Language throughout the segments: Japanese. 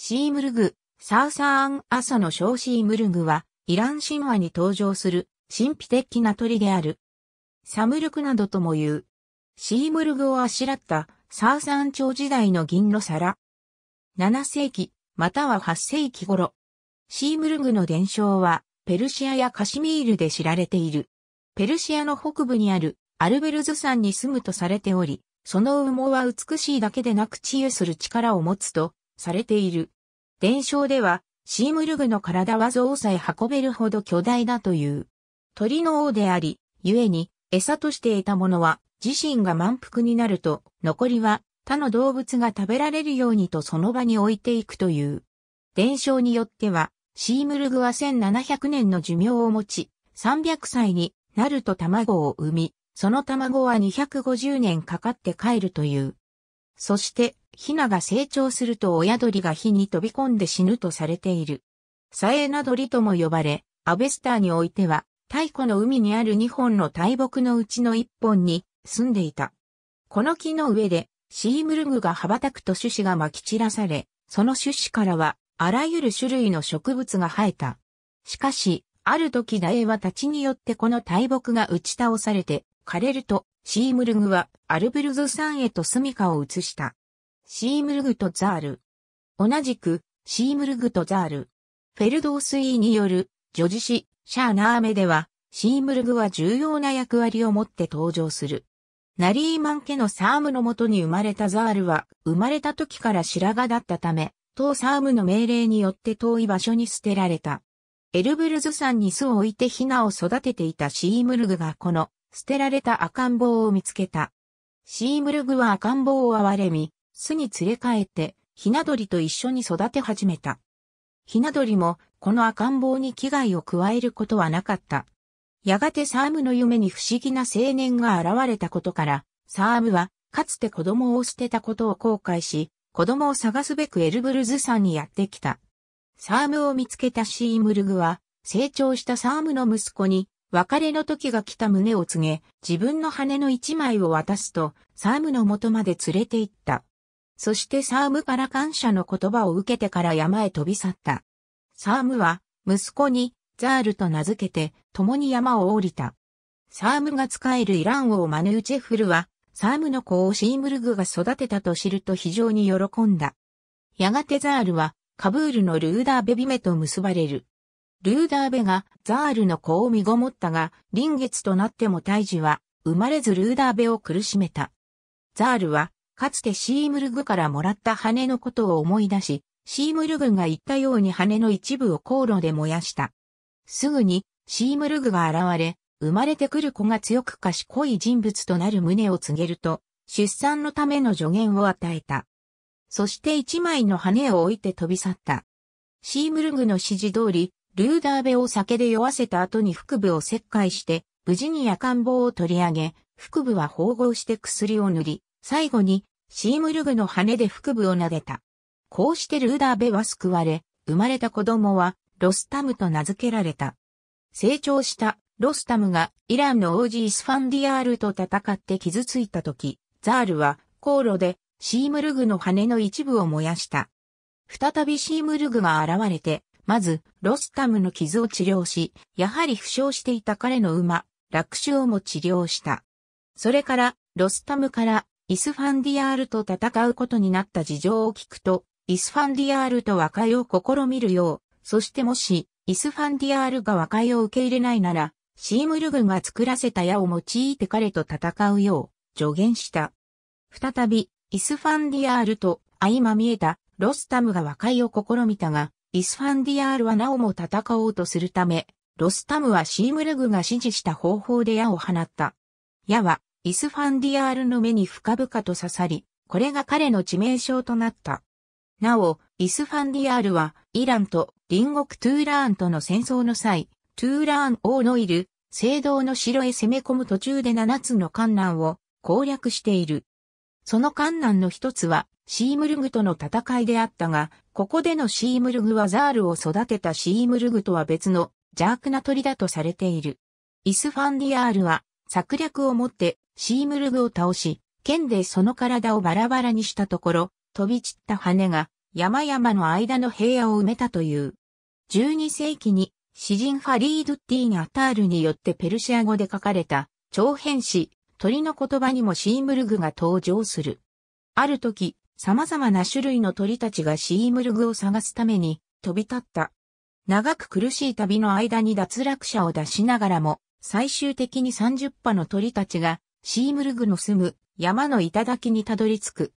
シームルグ、サウサーン・アサの小シームルグは、イラン神話に登場する神秘的な鳥である。サムルクなどとも言う。シームルグをあしらったサウサーン朝時代の銀の皿。7世紀、または8世紀頃。シームルグの伝承は、ペルシアやカシミールで知られている。ペルシアの北部にあるアルベルズ山に住むとされており、その羽毛は美しいだけでなく治癒する力を持つとされている。伝承では、シームルグの体は象さえ運べるほど巨大だという。鳥の王であり、故に、餌として得たものは、自身が満腹になると、残りは、他の動物が食べられるようにとその場に置いていくという。伝承によっては、シームルグは1700年の寿命を持ち、300歳になると卵を産み、その卵は250年かかって帰るという。そして、ヒナが成長すると親鳥が火に飛び込んで死ぬとされている。サエナ鳥とも呼ばれ、アベスターにおいては、太古の海にある2本の大木のうちの1本に住んでいた。この木の上で、シームルグが羽ばたくと種子が撒き散らされ、その種子からは、あらゆる種類の植物が生えた。しかし、ある時ダエワたちによってこの大木が打ち倒されて、枯れると、シームルグはアルブルズ山へと住処を移した。シームルグとザール。同じく、シームルグとザール。フェルドースイによる、女子詩、シャーナーメでは、シームルグは重要な役割を持って登場する。ナリーマン家のサームのもとに生まれたザールは、生まれた時から白髪だったため、当サームの命令によって遠い場所に捨てられた。エルブルズ山に巣を置いてヒナを育てていたシームルグがこの、捨てられた赤ん坊を見つけた。シームルグは赤ん坊を憐れみ、巣に連れ帰って、ひな鳥と一緒に育て始めた。ひな鳥も、この赤ん坊に危害を加えることはなかった。やがてサームの夢に不思議な青年が現れたことから、サームは、かつて子供を捨てたことを後悔し、子供を探すべくエルブルズ山にやってきた。サームを見つけたシームルグは、成長したサームの息子に、別れの時が来た胸を告げ、自分の羽の一枚を渡すと、サームの元まで連れて行った。そしてサームから感謝の言葉を受けてから山へ飛び去った。サームは、息子に、ザールと名付けて、共に山を降りた。サームが仕えるイラン王マヌーチェフルは、サームの子をシームルグが育てたと知ると非常に喜んだ。やがてザールは、カブールのルーダーベビメと結ばれる。ルーダーベがザールの子を身ごもったが、臨月となっても胎児は、生まれずルーダーベを苦しめた。ザールは、かつてシームルグからもらった羽のことを思い出し、シームルグが言ったように羽の一部を航路で燃やした。すぐに、シームルグが現れ、生まれてくる子が強く賢い人物となる旨を告げると、出産のための助言を与えた。そして一枚の羽を置いて飛び去った。シームルグの指示通り、ルーダーベを酒で酔わせた後に腹部を切開して、無事に夜間棒を取り上げ、腹部は縫合して薬を塗り、最後にシームルグの羽で腹部を撫でた。こうしてルーダーベは救われ、生まれた子供はロスタムと名付けられた。成長したロスタムがイランの王子イスファンディアールと戦って傷ついた時、ザールは航路でシームルグの羽の一部を燃やした。再びシームルグが現れて、まず、ロスタムの傷を治療し、やはり負傷していた彼の馬、ラクシュをも治療した。それから、ロスタムからイスファンディアールと戦うことになった事情を聞くと、イスファンディアールと和解を試みるよう、そしてもし、イスファンディアールが和解を受け入れないなら、シームル軍が作らせた矢を用いて彼と戦うよう、助言した。再び、イスファンディアールと相まみえたロスタムが和解を試みたが、イスファンディアールはなおも戦おうとするため、ロスタムはシームルグが指示した方法で矢を放った。矢はイスファンディアールの目に深々と刺さり、これが彼の致命傷となった。なお、イスファンディアールは、イランと隣国トゥーラーンとの戦争の際、トゥーラーン王のいる、聖堂の城へ攻め込む途中で7つの観覧を攻略している。その観覧の一つは、シームルグとの戦いであったが、ここでのシームルグはザールを育てたシームルグとは別の邪悪な鳥だとされている。イスファンディアールは、策略をもってシームルグを倒し、剣でその体をバラバラにしたところ、飛び散った羽が山々の間の平野を埋めたという。12世紀に詩人ファリード・ッティーナ・タールによってペルシア語で書かれた長編詩、鳥の言葉にもシームルグが登場する。ある時、様々な種類の鳥たちがシームルグを探すために飛び立った。長く苦しい旅の間に脱落者を出しながらも、最終的に30羽の鳥たちがシームルグの住む山の頂にたどり着く。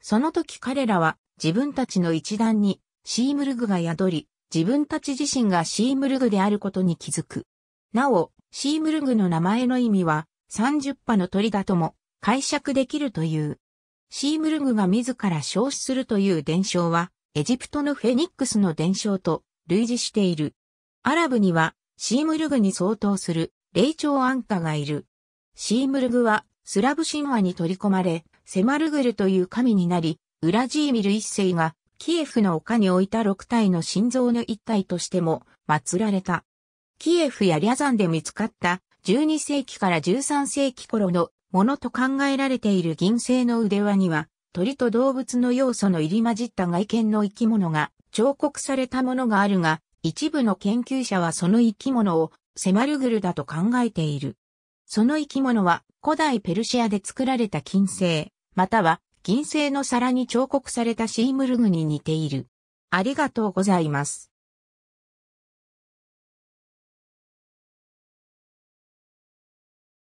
その時彼らは自分たちの一団にシームルグが宿り、自分たち自身がシームルグであることに気づく。なお、シームルグの名前の意味は30羽の鳥だとも解釈できるという。シームルグが自ら消死するという伝承は、エジプトのフェニックスの伝承と類似している。アラブにはシームルグに相当する霊長安価がいる。シームルグは、スラブ神話に取り込まれ、セマルグルという神になり、ウラジーミル一世が、キエフの丘に置いた6体の心臓の一体としても、祀られた。キエフやリャザンで見つかった、12世紀から13世紀頃のものと考えられている銀製の腕輪には、鳥と動物の要素の入り混じった外見の生き物が彫刻されたものがあるが、一部の研究者はその生き物をセマルグルだと考えている。その生き物は古代ペルシアで作られた金星、または銀星の皿に彫刻されたシームルグに似ている。ありがとうございます。